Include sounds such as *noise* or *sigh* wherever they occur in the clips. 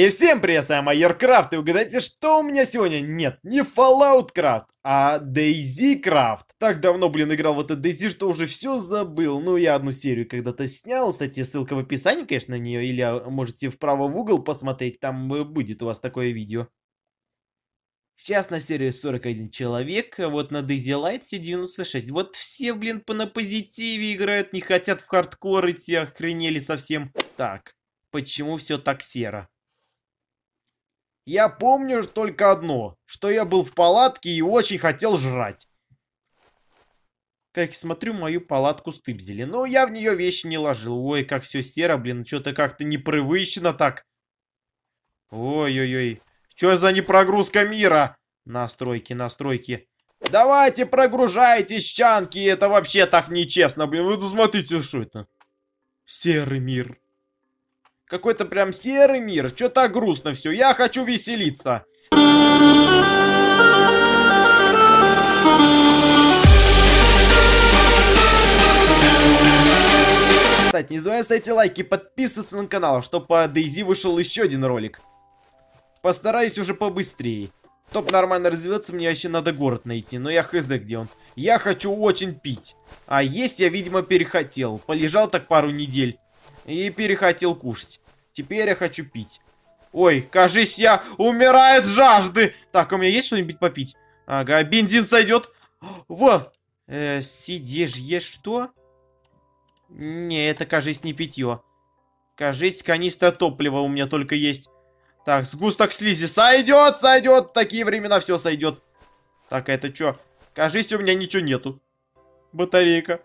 И всем привет, я Майор Крафт, и угадайте, что у меня сегодня? Нет, не Fallout Крафт, а Daisy Крафт. Так давно, блин, играл в этот Daisy, что уже все забыл. Ну, я одну серию когда-то снял, кстати, ссылка в описании, конечно, на нее, или а, можете вправо в угол посмотреть, там э, будет у вас такое видео. Сейчас на серии 41 человек, а вот на Daisy Light 96. Вот все, блин, по на позитиве играют, не хотят в хардкор идти, охренели совсем. Так, почему все так серо? Я помню только одно, что я был в палатке и очень хотел жрать. Как смотрю, мою палатку стыбзили. Но ну, я в нее вещи не ложил. Ой, как все серо, блин. Что-то как-то непривычно так. Ой-ой-ой. Что за непрогрузка мира? Настройки, настройки. Давайте прогружайтесь, чанки. Это вообще так нечестно, блин. Вы тут смотрите, что это. Серый мир. Какой-то прям серый мир. Что так грустно все. Я хочу веселиться. Кстати, не забывайте ставить лайки и подписываться на канал, чтобы по Дейзи вышел еще один ролик. Постараюсь уже побыстрее. Топ нормально развивается, мне вообще надо город найти, но я хз где он. Я хочу очень пить. А есть я, видимо, перехотел. Полежал так пару недель и перехотел кушать. Теперь я хочу пить. Ой, кажись, я умираю от жажды. Так, у меня есть что-нибудь попить? Ага, бензин сойдет. Во! Э, сидишь, ешь что? Не, это, кажись, не питье. Кажись, канистра топлива у меня только есть. Так, сгусток слизи сойдет, сойдет. В такие времена все сойдет. Так, а это что? Кажись, у меня ничего нету. Батарейка.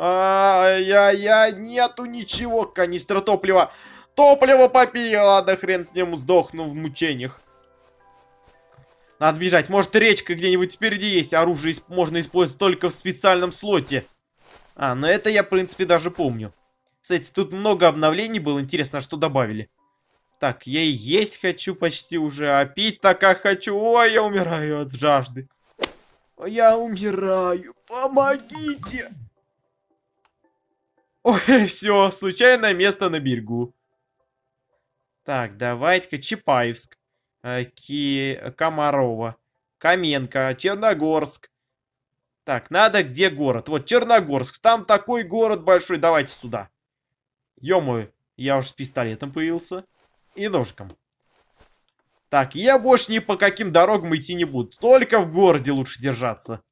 Ай-яй-яй, нету ничего, канистра топлива. Топливо попила, ладно, хрен с ним, сдохну в мучениях. Надо бежать, может речка где-нибудь спереди есть, оружие можно использовать только в специальном слоте. А, ну это я, в принципе, даже помню. Кстати, тут много обновлений было, интересно, что добавили. Так, я и есть хочу почти уже, а пить так как хочу. Ой, я умираю от жажды. Я умираю, помогите! Ой, *laughs* все, случайное место на берегу. Так, давайте-ка Чапаевск, э, Ки... Комарова, Каменка, Черногорск. Так, надо где город? Вот Черногорск, там такой город большой, давайте сюда. ё я уж с пистолетом появился. И ножиком. Так, я больше ни по каким дорогам идти не буду. Только в городе лучше держаться.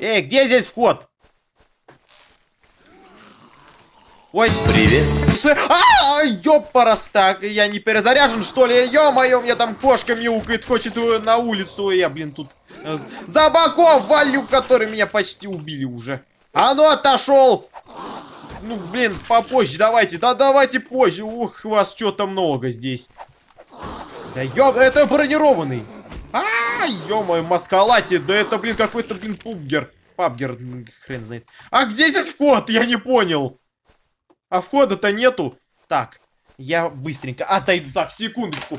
Эй, где здесь вход? Ой. Привет. А, ёпарастак, я не перезаряжен, что ли? Ё-моё, мне там кошка мяукает, хочет э, на улицу. Я, блин, тут э, за боков валю, который меня почти убили уже. А ну, отошел. Ну, блин, попозже давайте. Да давайте позже. Ух, вас что-то много здесь. Да ёб... Это бронированный. А, ё-моё, маскалати. Да это, блин, какой-то, блин, пубгер. Пабгер, хрен знает. А где здесь вход? Я не понял. А входа-то нету. Так, я быстренько отойду. Так, секундочку.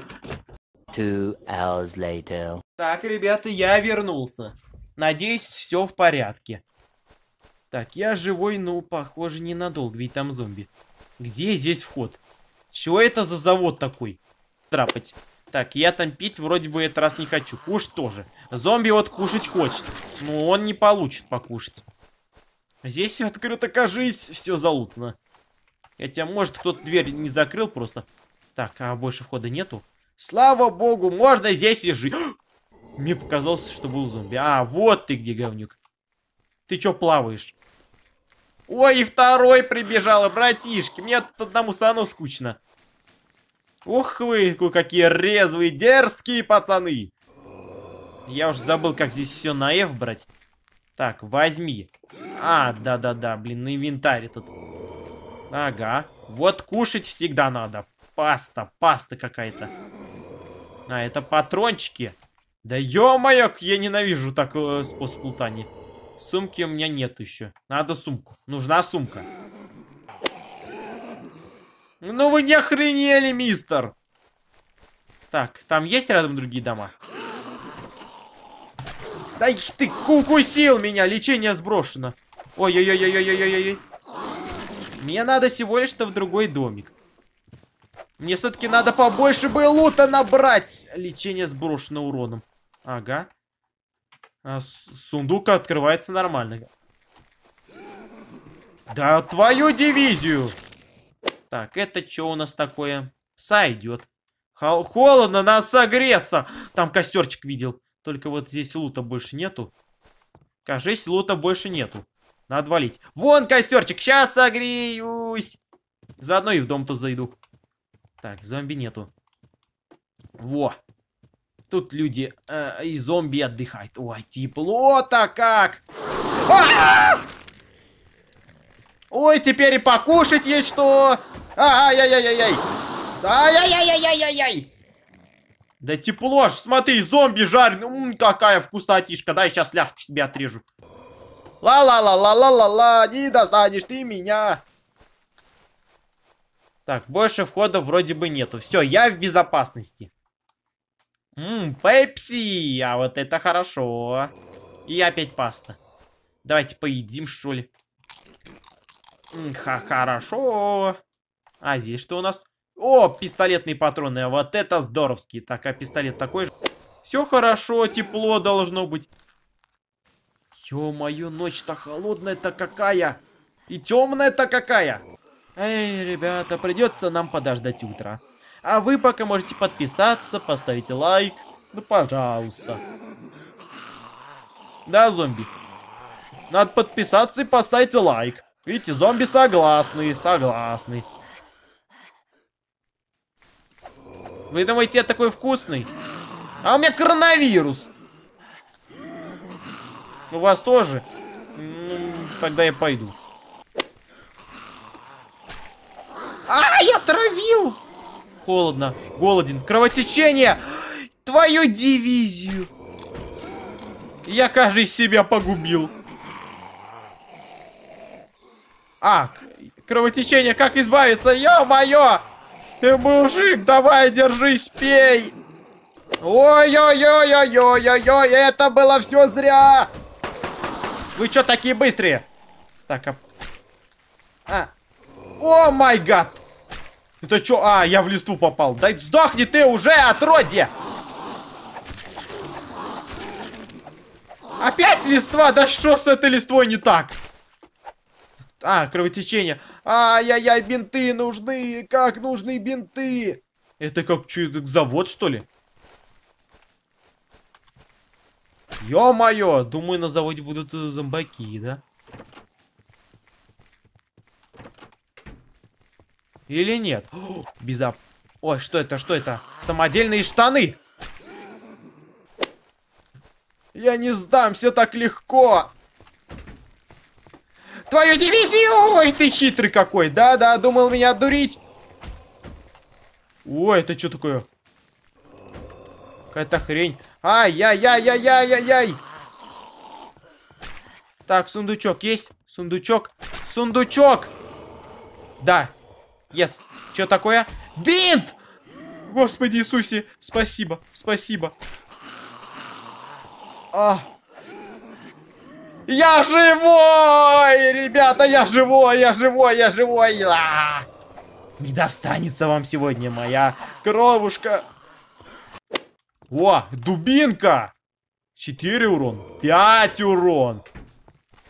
Two hours later. Так, ребята, я вернулся. Надеюсь, все в порядке. Так, я живой, ну, похоже, ненадолго, ведь там зомби. Где здесь вход? Чего это за завод такой? Трапать. Так, я там пить вроде бы этот раз не хочу. Куш тоже. Зомби вот кушать хочет. Но он не получит покушать. Здесь все открыто, кажись, все залутано. Хотя, может, кто-то дверь не закрыл просто. Так, а больше входа нету. Слава богу, можно здесь и жить. *gasps* Мне показалось, что был зомби. А, вот ты где, говнюк. Ты чё плаваешь? Ой, и второй прибежал, братишки. Мне тут одному сану скучно. Ух вы, какие резвые, дерзкие пацаны. Я уже забыл, как здесь все на F брать. Так, возьми. А, да-да-да, блин, инвентарь этот. Ага. Вот кушать всегда надо. Паста, паста какая-то. А, это патрончики. Да ё-моё, я ненавижу так э, способ лутания. Сумки у меня нет еще. Надо сумку. Нужна сумка. Ну вы не охренели, мистер! Так, там есть рядом другие дома? Да ты укусил меня! Лечение сброшено. Ой-ой-ой-ой-ой-ой-ой-ой. Мне надо всего лишь-то в другой домик. Мне все-таки надо побольше бы лута набрать. Лечение сброшено уроном. Ага. А, сундук открывается нормально. Да твою дивизию! Так, это что у нас такое? Сойдет. Хол холодно, надо согреться. Там костерчик видел. Только вот здесь лута больше нету. Кажись, лута больше нету. Надо валить. Вон костерчик, сейчас согреюсь. Заодно и в дом тут зайду. Так, зомби нету. Во. Тут люди э, и зомби отдыхают. Ой, тепло-то как! А Ой, теперь и покушать есть что! Ай-яй-яй-яй-яй! Ай-яй-яй-яй-яй-яй! Да тепло ж, смотри, зомби жарен. М, какая вкуснотишка. Дай сейчас ляжку себе отрежу. Ла-ла-ла-ла-ла-ла-ла, не достанешь ты меня. Так, больше входа вроде бы нету. Все, я в безопасности. Ммм, пепси, а вот это хорошо. И опять паста. Давайте поедим, что ли. М ха, хорошо. А здесь что у нас? О, пистолетные патроны, а вот это здоровские. Так, а пистолет такой же. Все хорошо, тепло должно быть. Ё-моё, ночь-то холодная-то какая! И темная-то какая! Эй, ребята, придется нам подождать утра. А вы пока можете подписаться, поставить лайк. Ну, пожалуйста. Да, зомби? Надо подписаться и поставить лайк. Видите, зомби согласны, согласны. Вы думаете, я такой вкусный? А у меня коронавирус. Ну, у вас тоже? Ну, тогда я пойду. А, я травил! Холодно, голоден, кровотечение! Твою дивизию! Я, кажется, себя погубил. А, кровотечение, как избавиться? Ё-моё! Ты мужик, давай, держись, пей! Ой-ой-ой-ой-ой-ой-ой, это было все зря! Вы чё такие быстрые? Так, а... а. О май гад! Это чё? А, я в листву попал. Дай сдохни ты уже, отродье! Опять листва? Да что с этой листвой не так? А, кровотечение. Ай-яй-яй, бинты нужны. Как нужны бинты? Это как чё, завод, что ли? Ё-моё! Думаю, на заводе будут э, зомбаки, да? Или нет? О, безоп... Ой, что это, что это? Самодельные штаны! Я не сдамся так легко! Твою дивизию! Ой, ты хитрый какой! Да-да, думал меня дурить! Ой, это что такое? Какая-то хрень. Ай-яй-яй-яй-яй-яй-яй! Так, сундучок есть? Сундучок. Сундучок! Да. Yes. Что такое? Бинт! Господи Иисусе, спасибо, спасибо. А. Я живой, ребята, я живой, я живой, я живой. А Не достанется вам сегодня моя кровушка. О, дубинка! 4 урон, 5 урон.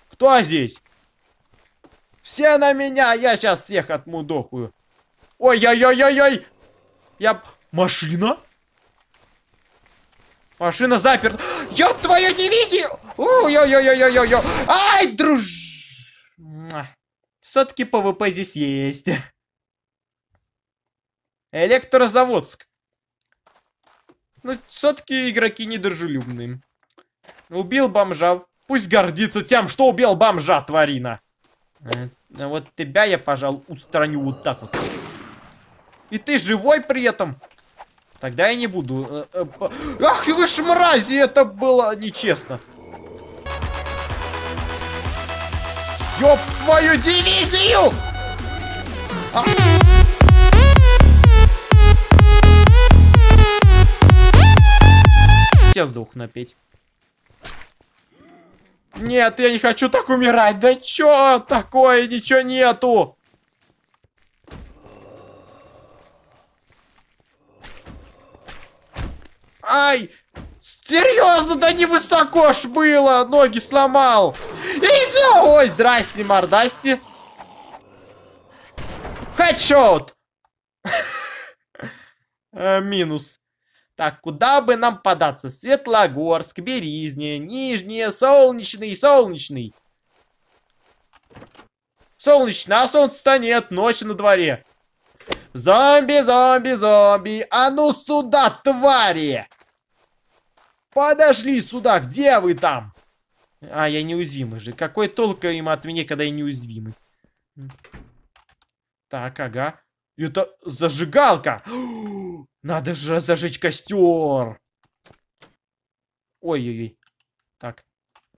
Кто здесь? Все на меня, я сейчас всех отмудохую. Ой-ой-ой-ой-ой! Я... Машина? Машина заперта. Ёб твою дивизию! Ой-ой-ой-ой-ой-ой! Ай, друж... Все-таки ПВП здесь есть. *laughs* Электрозаводск. Ну, все-таки игроки недружелюбные. Ну, убил бомжа. Пусть гордится тем, что убил бомжа, тварина. Э, а вот тебя я, пожалуй, устраню вот так вот. И ты живой при этом? Тогда я не буду. Э, э, Ах вы ж мрази, это было нечестно. Ёб твою дивизию! А... все сдохну опять. Нет, я не хочу так умирать. Да чё такое? Ничего нету. Ай! Серьезно, да не высоко ж было! Ноги сломал! Иди! Ой, здрасте, мордасти! Хедшот! *laughs* Э, минус. Так куда бы нам податься? Светлогорск, Беризне, Нижние, Солнечный, Солнечный. Солнечный, а солнца-то нет, ночь на дворе. Зомби, зомби, зомби, а ну сюда, твари! Подошли сюда, где вы там? А, я неуязвимый же. Какой толк им от меня, когда я неуязвимый? Так, ага. Это зажигалка. Надо же зажечь костер! Ой-ой-ой. Так.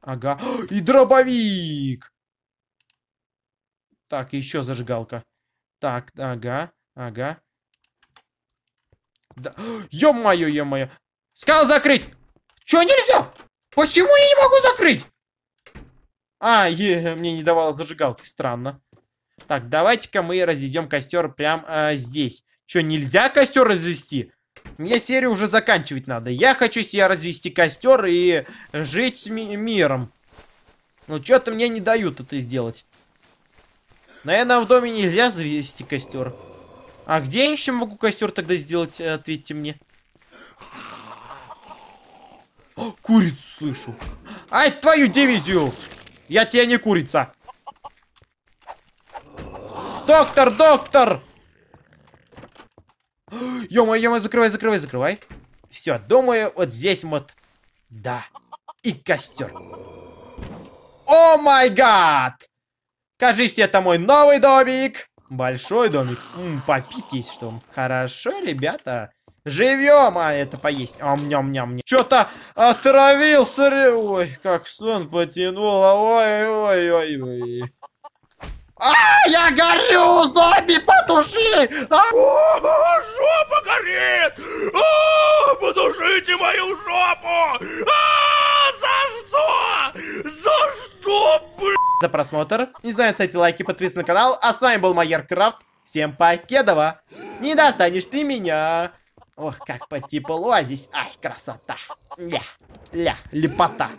Ага. *gasps* И дробовик! Так, еще зажигалка. Так, ага, ага. Да. *gasps* Ё-моё, ё-моё. Сказал закрыть! Чё, нельзя? Почему я не могу закрыть? А, е, мне не давала зажигалки, странно. Так, давайте-ка мы разведем костер прямо э, здесь. Что, нельзя костер развести? Мне серию уже заканчивать надо. Я хочу себе развести костер и жить с ми миром. Ну, что-то мне не дают это сделать. Наверное, в доме нельзя завести костер. А где я еще могу костер тогда сделать? Э, ответьте мне. О, курицу слышу. Ай, твою дивизию! Я тебя не курица. Доктор, доктор! Ё-моё, закрывай, закрывай, закрывай. Все, думаю, вот здесь вот... Да. И костер. О май гад! Кажись, это мой новый домик. Большой домик. М -м, попить есть что. Хорошо, ребята. Живем, а это поесть. Ам ням ням ням. Что-то отравился. Ой, как сон потянуло. Ой, ой, ой, ой. А, я горю, зомби, потуши! А! О, жопа горит! А, потушите мою жопу! А, за что? За что, блин? За просмотр. Не знаю, ставьте лайки, подписывайтесь на канал. А с вами был Майер Крафт. Всем покедова! Не достанешь ты меня! Ох, как по типу лазись. Ай, красота. Ля, ля, лепота.